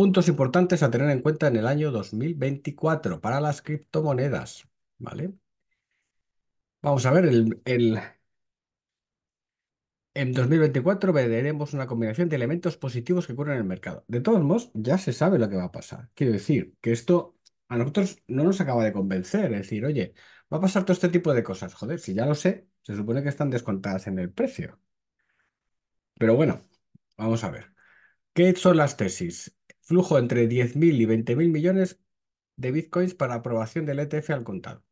Puntos importantes a tener en cuenta en el año 2024 para las criptomonedas, ¿vale? Vamos a ver, el, en 2024 veremos una combinación de elementos positivos que ocurren en el mercado. De todos modos, ya se sabe lo que va a pasar. Quiero decir que esto a nosotros no nos acaba de convencer. Es decir, oye, va a pasar todo este tipo de cosas. Joder, si ya lo sé, se supone que están descontadas en el precio. Pero bueno, vamos a ver. ¿Qué son las tesis? Flujo entre 10.000 y 20.000 millones de bitcoins para aprobación del ETF al contado.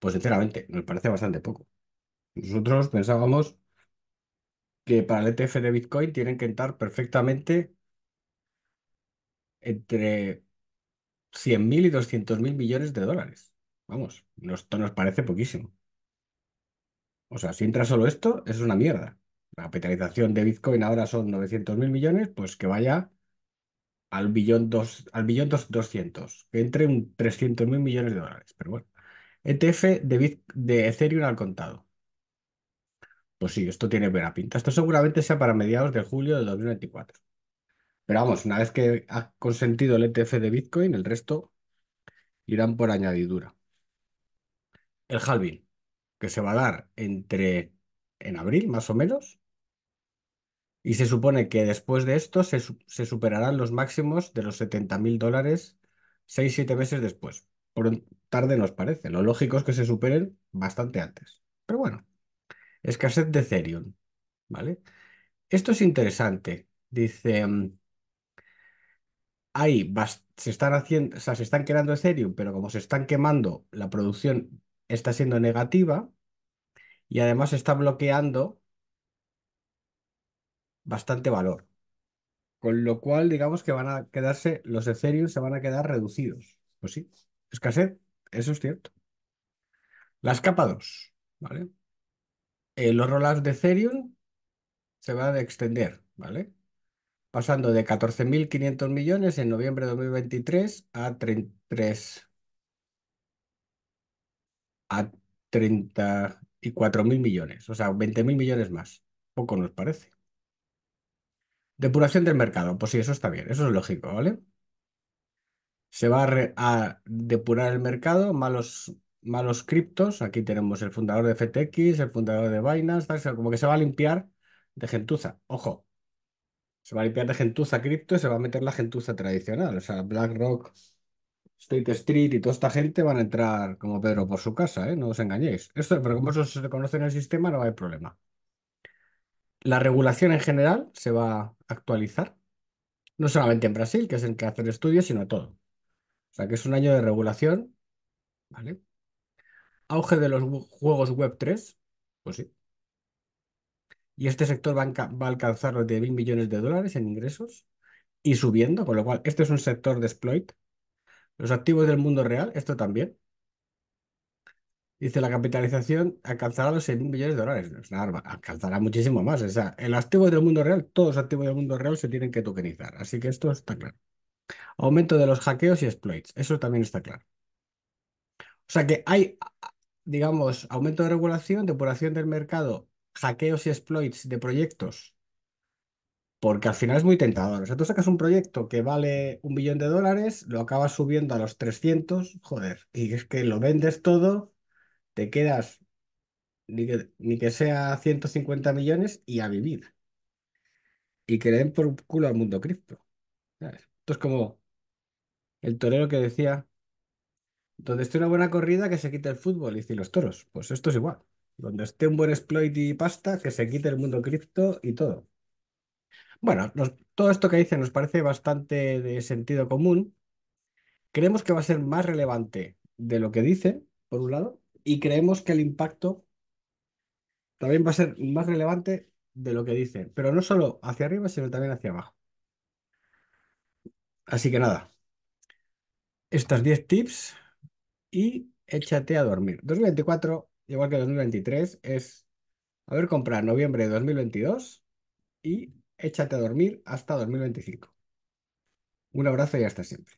Pues sinceramente, nos parece bastante poco. Nosotros pensábamos que para el ETF de Bitcoin tienen que entrar perfectamente entre 100.000 y 200.000 millones de dólares. Vamos, esto nos parece poquísimo. O sea, si entra solo esto, es una mierda. La capitalización de Bitcoin ahora son 900.000 millones, pues que vaya al billón, dos, al billón dos, 200, que entre un 300 mil millones de dólares. Pero bueno, ETF de, de Ethereum al contado. Pues sí, esto tiene buena pinta. Esto seguramente sea para mediados de julio de 2024. Pero vamos, una vez que ha consentido el ETF de Bitcoin, el resto irán por añadidura. El halving, que se va a dar entre en abril, más o menos, y se supone que después de esto se, superarán los máximos de los 70.000 dólares 6-7 meses después. Por tarde nos parece. Lo lógico es que se superen bastante antes. Pero bueno, escasez de Ethereum. ¿Vale? Esto es interesante. Dice, mm, ahí se están haciendo, se están quedando Ethereum, pero como se están quemando, la producción está siendo negativa y además se está bloqueando bastante valor. Con lo cual, digamos que van a quedarse, los Ethereum se van a quedar reducidos. Pues sí, escasez, eso es cierto. Las capa 2, ¿vale? Eh, los rollouts de Ethereum se van a extender, ¿vale? Pasando de 14.500 millones en noviembre de 2023 a 33 a 34.000 millones, o sea, 20.000 millones más. Poco nos parece. Depuración del mercado. Pues sí, eso está bien, eso es lógico, ¿vale? Se va a, depurar el mercado, malos, malos criptos. Aquí tenemos el fundador de FTX, el fundador de Binance, como que se va a limpiar de gentuza. Ojo, se va a limpiar de gentuza cripto y se va a meter la gentuza tradicional. O sea, BlackRock, State Street y toda esta gente van a entrar como Pedro por su casa, ¿eh? No os engañéis. Esto, pero como eso se reconoce en el sistema, no va hay problema. La regulación en general se va actualizar, no solamente en Brasil, que es el que hace el estudio, sino todo. O sea que es un año de regulación, ¿vale? Auge de los juegos web 3, pues sí. Y este sector va, a alcanzar los de mil millones de dólares en ingresos y subiendo, con lo cual este es un sector de exploit. Los activos del mundo real, esto también. Dice, la capitalización alcanzará los 6.000 millones de dólares. Es alcanzará muchísimo más. O sea, el activo del mundo real, todos los activos del mundo real se tienen que tokenizar. Así que esto está claro. Aumento de los hackeos y exploits. Eso también está claro. O sea que hay, digamos, aumento de regulación, depuración del mercado, hackeos y exploits de proyectos. Porque al final es muy tentador. O sea, tú sacas un proyecto que vale un billón de dólares, lo acabas subiendo a los 300, joder, y es que lo vendes todo te quedas ni que, sea 150 millones y a vivir. Y que le den por culo al mundo cripto. Esto es como el torero que decía, donde esté una buena corrida, que se quite el fútbol y los toros. Pues esto es igual. Donde esté un buen exploit y pasta, que se quite el mundo cripto y todo. Bueno, todo esto que dice nos parece bastante de sentido común. Creemos que va a ser más relevante de lo que dice, por un lado, y creemos que el impacto también va a ser más relevante de lo que dicen, pero no solo hacia arriba, sino también hacia abajo. Así que nada, estas 10 tips y échate a dormir. 2024, igual que 2023, es ver comprar noviembre de 2022 y échate a dormir hasta 2025. Un abrazo y hasta siempre.